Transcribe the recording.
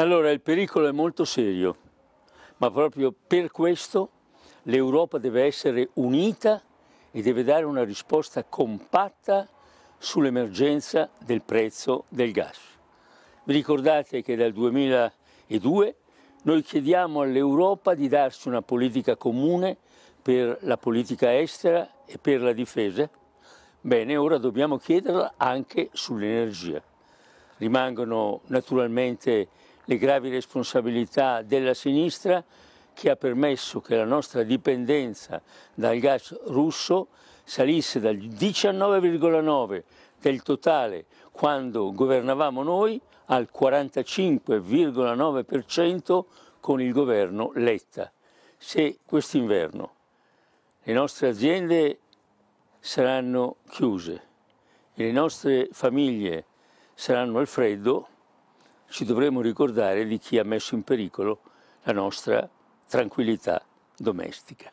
Allora il pericolo è molto serio, ma proprio per questo l'Europa deve essere unita e deve dare una risposta compatta sull'emergenza del prezzo del gas. Vi ricordate che dal 2002 noi chiediamo all'Europa di darci una politica comune per la politica estera e per la difesa? Bene, ora dobbiamo chiederla anche sull'energia. Rimangono naturalmente le gravi responsabilità della sinistra che ha permesso che la nostra dipendenza dal gas russo salisse dal 19,9 del totale quando governavamo noi al 45,9% con il governo Letta. Se quest'inverno le nostre aziende saranno chiuse e le nostre famiglie saranno al freddo, ci dovremmo ricordare di chi ha messo in pericolo la nostra tranquillità domestica.